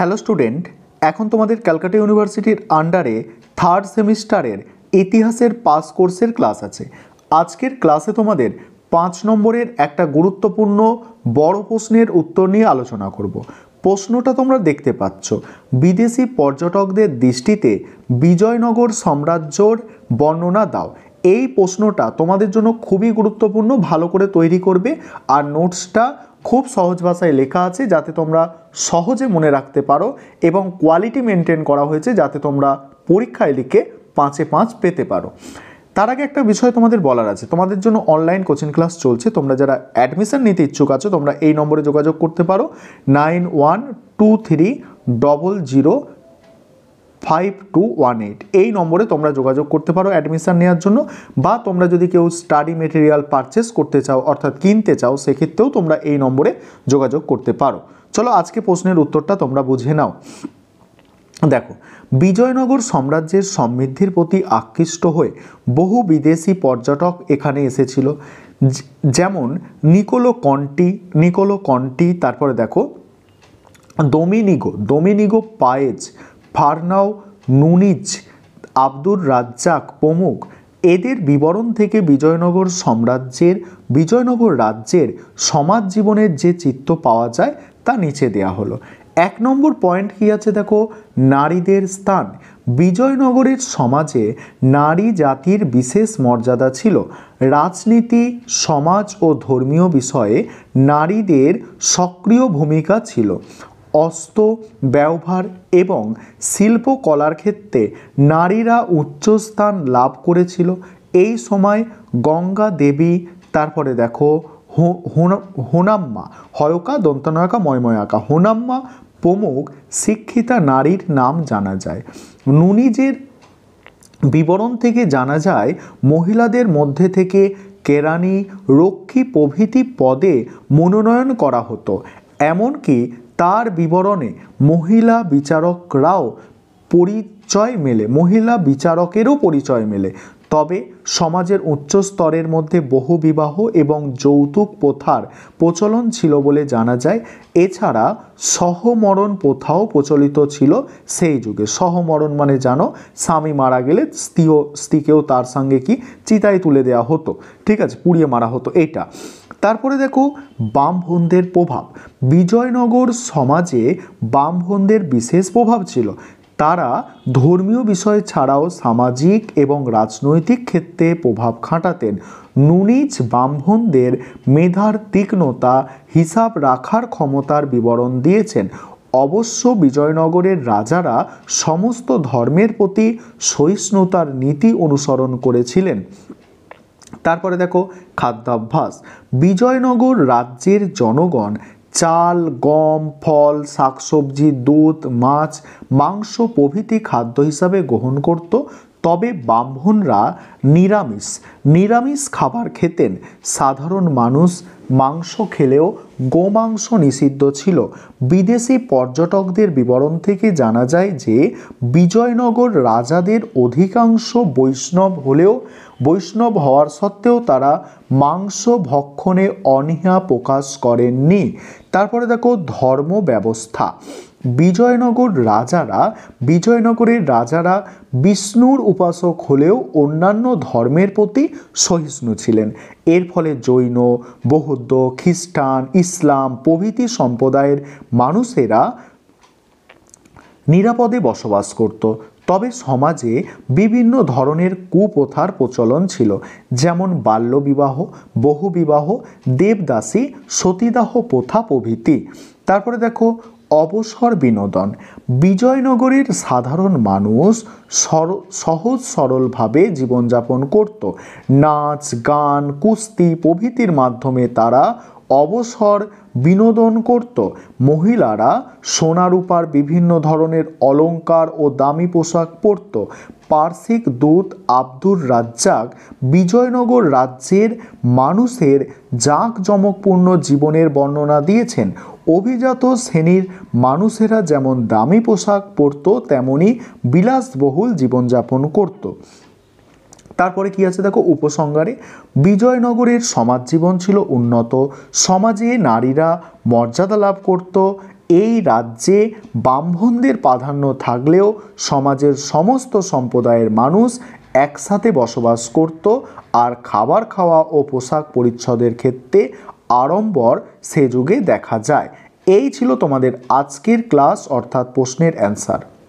hello student এখন তোমাদের ক্যালকাটা ইউনিভার্সিটির আন্ডারে থার্ড সেমিস্টারের ইতিহাসের পাস কোর্সের ক্লাস আছে আজকের ক্লাসে তোমাদের পাঁচ নম্বরের একটা গুরুত্বপূর্ণ বড় প্রশ্নের উত্তর নিয়ে আলোচনা করব প্রশ্নটা তোমরা দেখতে পাচ্ছ বিদেশি পর্যটকদের দৃষ্টিতে বিজয়নগর সাম্রাজ্যর বর্ণনা দাও এই প্রশ্নটা তোমাদের জন্য খুবই গুরুত্বপূর্ণ ভালো করে তৈরি করবে আর নোটসটা খুব সহজ ভাষায় লেখা আছে যাতে তোমরা সহজে মনে রাখতে পারো এবং কোয়ালিটি মেনটেন করা হয়েছে যাতে তোমরা পরীক্ষায় লিখে পাঁচে পাঁচ পেতে পারো তার আগে একটা বিষয় তোমাদের বলার আছে তোমাদের জন্য অনলাইন কোচিং ক্লাস চলছে তোমরা যারা অ্যাডমিশন নিতে ইচ্ছুক আছো তোমরা এই নম্বরে যোগাযোগ করতে পারো nine one two three double zero five two one eight এই নম্বরে তোমরা যোগাযোগ করতে পারো অ্যাডমিশান নেওয়ার জন্য বা তোমরা যদি কেউ স্টাডি মেটেরিয়াল পারচেস করতে চাও অর্থাৎ কিনতে চাও সেক্ষেত্রেও তোমরা এই নম্বরে যোগাযোগ করতে পারো চলো আজকে প্রশ্নের উত্তরটা তোমরা বুঝে নাও দেখো বিজয়নগর সাম্রাজ্যের সমৃদ্ধির প্রতি আকৃষ্ট হয়ে বহু বিদেশি পর্যটক এখানে এসেছিল যেমন নিকোলো কন্টি নিকোলো কন্টি তারপরে দেখো Domingo Domingo Paes Fernao Nuniz Abdur Razzaq প্রমুখ এদের বিবরণ থেকে বিজয়নগর সাম্রাজ্যের বিজয়নগর রাজ্যের সমাজ জীবনের যে চিত্র পাওয়া যায় তা নিচে দেয়া হলো এক নম্বর পয়েন্ট কী আছে দেখো নারীদের স্থান বিজয়নগরের সমাজে নারী জাতির বিশেষ মর্যাদা ছিল রাজনীতি সমাজ ও ধর্মীয় বিষয়ে নারীদের সক্রিয় ভূমিকা ছিল অস্ত্র ব্যবহার এবং শিল্পকলার ক্ষেত্রে নারীরা উচ্চস্থান লাভ করেছিল এই সময় গঙ্গা দেবী তারপরে দেখো হোনাম্মা হয়কা দন্তনয়কা ময়ময়াকা হোনাম্মা প্রমুখ শিক্ষিতা নারীর নাম জানা যায় নুনিজের বিবরণ থেকে জানা যায় মহিলাদের মধ্যে থেকে কেরানি রক্ষী প্রভৃতি পদে মনোনয়ন করা হতো এমনকি তার বিবরণে মহিলা বিচারকরাও পরিচয় মেলে মহিলা বিচারকেরও পরিচয় মেলে তবে সমাজের উচ্চ স্তরের মধ্যে বহু বিবাহ এবং যৌতুক প্রথার প্রচলন ছিল বলে জানা যায় এছাড়া সহমরণ প্রথাও প্রচলিত ছিল সেই যুগে সহমরণ মানে জানো স্বামী মারা গেলে স্ত্রীও স্ত্রীকেও তার সঙ্গে কি চিতায় তুলে দেওয়া হতো ঠিক আছে পুড়িয়ে মারা হতো এটা তারপরে দেখো বামভনদের প্রভাব বিজয়নগর সমাজে বামভনদের বিশেষ প্রভাব ছিল তারা ধর্মীয় বিষয় ছাড়াও সামাজিক এবং রাজনৈতিক ক্ষেত্রে প্রভাব খাটাতেন নুনিজ ব্রাহ্মণদের মেধার তীক্ষ্ণতা হিসাব রাখার ক্ষমতার বিবরণ দিয়েছেন অবশ্য বিজয়নগরের রাজারা সমস্ত ধর্মের প্রতি সহিষ্ণুতার নীতি অনুসরণ করেছিলেন তারপরে দেখো খাদ্যাভ্যাস বিজয়নগর রাজ্যের জনগণ চাল গম ফল শাকসবজি দুধ মাছ মাংস প্রভৃতি খাদ্য হিসাবে গ্রহণ করত তবে ব্রাহ্মণরা নিরামিষ নিরামিষ খাবার খেতেন সাধারণ মানুষ মাংস খেলেও গোমাংস নিষিদ্ধ ছিল বিদেশি পর্যটকদের বিবরণ থেকে জানা যায় যে বিজয়নগর রাজাদের অধিকাংশ বৈষ্ণব হলেও বৈষ্ণব হওয়ার সত্ত্বেও তারা মাংস ভক্ষণে অনীহা প্রকাশ করেননি তারপরে দেখো ধর্ম ব্যবস্থা বিজয়নগর রাজারা বিজয়নগরের রাজারা বিষ্ণুর উপাসক হলেও অন্যান্য ধর্মের প্রতি সহিষ্ণু ছিলেন এর ফলে জৈন বৌদ্ধ খ্রিস্টান ইসলাম প্রভৃতি সম্প্রদায়ের মানুষেরা নিরাপদে বসবাস করত তবে সমাজে বিভিন্ন ধরনের কুপ্রথার প্রচলন ছিল যেমন বাল্যবিবাহ বহুবিবাহ দেবদাসী সতীদাহ প্রথা প্রভৃতি তারপরে দেখো অবসর বিনোদন বিজয়নগরের সাধারণ মানুষ সর সহজ সরলভাবে জীবনযাপন করত নাচ গান কুস্তি প্রভৃতির মাধ্যমে তারা অবসর বিনোদন করত মহিলারা সোনারূপার বিভিন্ন ধরনের অলঙ্কার ও দামি পোশাক পরত পার্সিক দূত আব্দুর রাজ্জাক বিজয়নগর রাজ্যের মানুষের জাঁকজমকপূর্ণ জীবনের বর্ণনা দিয়েছেন অভিজাত শ্রেণীর মানুষেরা যেমন দামি পোশাক পরত তেমনি বিলাসবহুল জীবনযাপন করত তারপরে কি আছে দেখো উপসংহারে বিজয়নগরের সমাজ জীবন ছিল উন্নত সমাজে নারীরা মর্যাদা লাভ করত এই রাজ্যে ব্রাহ্মণদের প্রাধান্য থাকলেও সমাজের সমস্ত সম্প্রদায়ের মানুষ একসাথে বসবাস করত আর খাবার খাওয়া ও পোশাক পরিচ্ছদের ক্ষেত্রে আড়ম্বর সে যুগে দেখা যায় এই ছিল তোমাদের আজকের ক্লাস অর্থাৎ প্রশ্নের অ্যান্সার